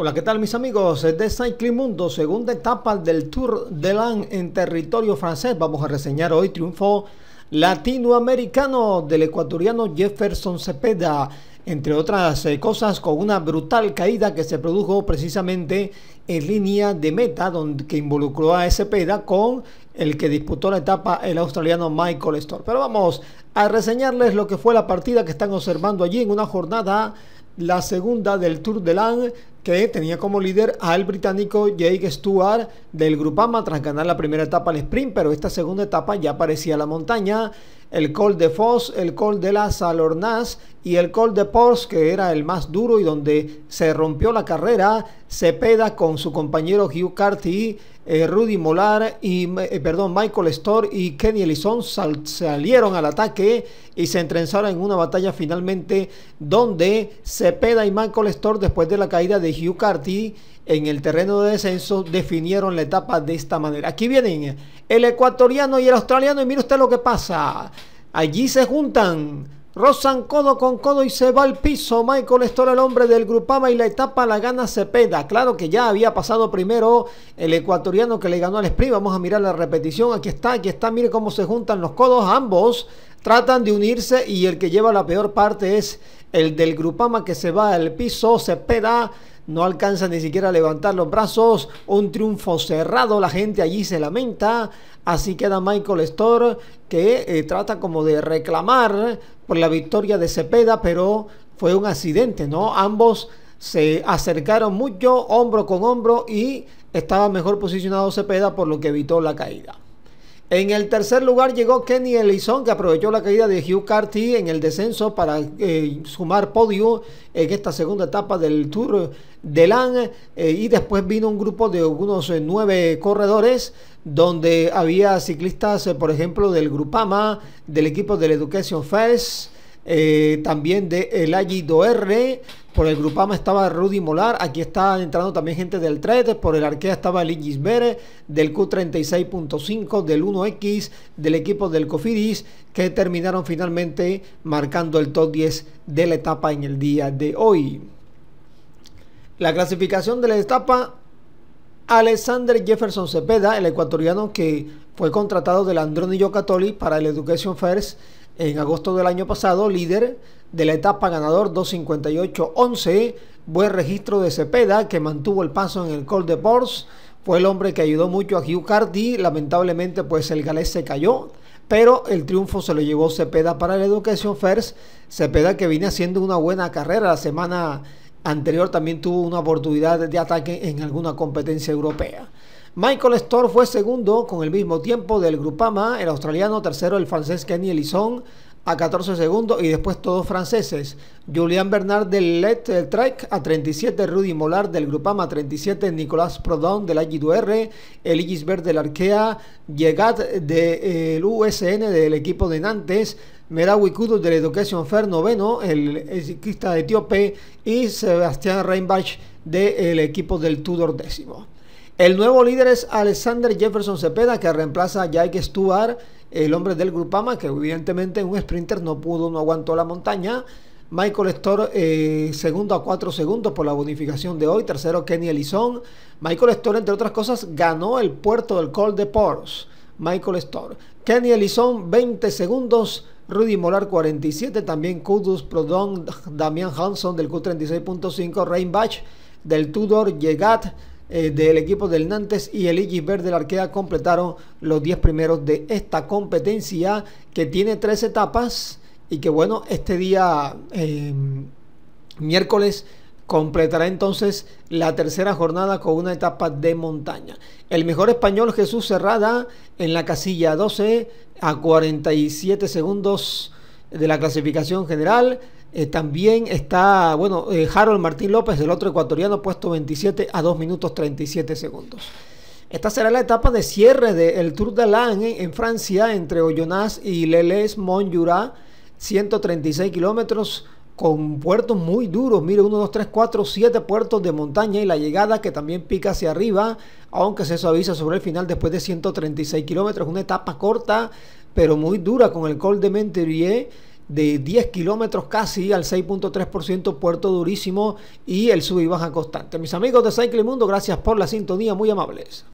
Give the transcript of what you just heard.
Hola, ¿qué tal mis amigos de Cycling Mundo? Segunda etapa del Tour de Lan en territorio francés. Vamos a reseñar hoy triunfo latinoamericano del ecuatoriano Jefferson Cepeda. Entre otras eh, cosas, con una brutal caída que se produjo precisamente en línea de meta, donde, que involucró a Cepeda con el que disputó la etapa el australiano Michael Storr. Pero vamos a reseñarles lo que fue la partida que están observando allí en una jornada la segunda del Tour de Lan que tenía como líder al británico Jake Stewart del Grupama tras ganar la primera etapa al sprint, pero esta segunda etapa ya parecía la montaña el col de Foss, el col de la Salornaz y el col de Pors, que era el más duro y donde se rompió la carrera, Cepeda con su compañero Hugh Carty, eh, Rudy Molar y, eh, perdón, Michael Storr y Kenny Ellison salieron al ataque y se entrenzaron en una batalla finalmente donde Cepeda y Michael Storr, después de la caída de Hugh Carty, en el terreno de descenso definieron la etapa de esta manera. Aquí vienen el ecuatoriano y el australiano y mire usted lo que pasa. Allí se juntan Rozan codo con codo y se va al piso. Michael todo el hombre del Grupama, y la etapa la gana Cepeda. Claro que ya había pasado primero el ecuatoriano que le ganó al sprint. Vamos a mirar la repetición. Aquí está, aquí está. Mire cómo se juntan los codos. Ambos tratan de unirse y el que lleva la peor parte es el del Grupama que se va al piso. Cepeda no alcanza ni siquiera a levantar los brazos. Un triunfo cerrado, la gente allí se lamenta. Así queda Michael Storr que eh, trata como de reclamar por la victoria de Cepeda, pero fue un accidente, ¿no? Ambos se acercaron mucho, hombro con hombro, y estaba mejor posicionado Cepeda, por lo que evitó la caída. En el tercer lugar llegó Kenny Ellison, que aprovechó la caída de Hugh Carty en el descenso para eh, sumar podio en esta segunda etapa del Tour de LAN. Eh, y después vino un grupo de unos eh, nueve corredores, donde había ciclistas, por ejemplo, del Grupama, del equipo del Education Fest. también de El R, por el Grupama estaba Rudy Molar, aquí está entrando también gente del 3, por el Arkea estaba Ligis Vélez, del Q36.5, del 1X, del equipo del Cofidis, que terminaron finalmente marcando el top 10 de la etapa en el día de hoy. La clasificación de la etapa, Alexander Jefferson Cepeda, el ecuatoriano que fue contratado del Andronillo Catoli para el Education First en agosto del año pasado, líder de la etapa ganador 258-11. Buen registro de Cepeda que mantuvo el paso en el Col de Ports Fue el hombre que ayudó mucho a Hugh Cardi, Lamentablemente pues el galés se cayó. Pero el triunfo se lo llevó Cepeda para la Education First. Cepeda que viene haciendo una buena carrera la semana anterior también tuvo una oportunidad de ataque en alguna competencia europea. Michael Storr fue segundo con el mismo tiempo del Grupama, el australiano, tercero el francés Kenny Elison, a 14 segundos y después todos franceses. ...Julian Bernard del LED Trek a 37, Rudy Molar del Grupama a 37, Nicolás Prodón del AG2R, el Verde del Arkea, Llegat del eh, USN del equipo de Nantes, Merawi Kudu del Education Fair noveno, el ciclista de etíope, y Sebastián Reinbach del equipo del Tudor décimo. El nuevo líder es Alexander Jefferson Cepeda, que reemplaza a Jake Stuart el hombre del Grupama, que evidentemente en un sprinter no pudo, no aguantó la montaña. Michael Storr eh, segundo a cuatro segundos por la bonificación de hoy. Tercero, Kenny Ellison, Michael Storr entre otras cosas, ganó el puerto del Col de Pors. Michael Storr, Kenny Ellison 20 segundos. Rudy Molar, 47. También Kudus, Prodon, Damian Hanson del Q36.5. Rainbach del Tudor, Yegat eh, del equipo del Nantes y el de Verde Arkea completaron los 10 primeros de esta competencia que tiene tres etapas y que bueno, este día em, miércoles completará entonces la tercera jornada con una etapa de montaña. El mejor español Jesús Cerrada en la casilla 12 a 47 segundos de la clasificación general. Eh, también está, bueno, eh, Harold Martín López, el otro ecuatoriano, puesto 27 a 2 minutos 37 segundos. Esta será la etapa de cierre del Tour de en Francia entre Ollonaz y Leles Montjura, 136 kilómetros con puertos muy duros. Mire, 1, 2, 3, 4, 7 puertos de montaña y la llegada que también pica hacia arriba, aunque se suaviza sobre el final después de 136 kilómetros. Una etapa corta, pero muy dura con el Col de Menterie de 10 kilómetros casi al 6.3% puerto durísimo y el sub y baja constante. Mis amigos de Cycle Mundo, gracias por la sintonía, muy amables.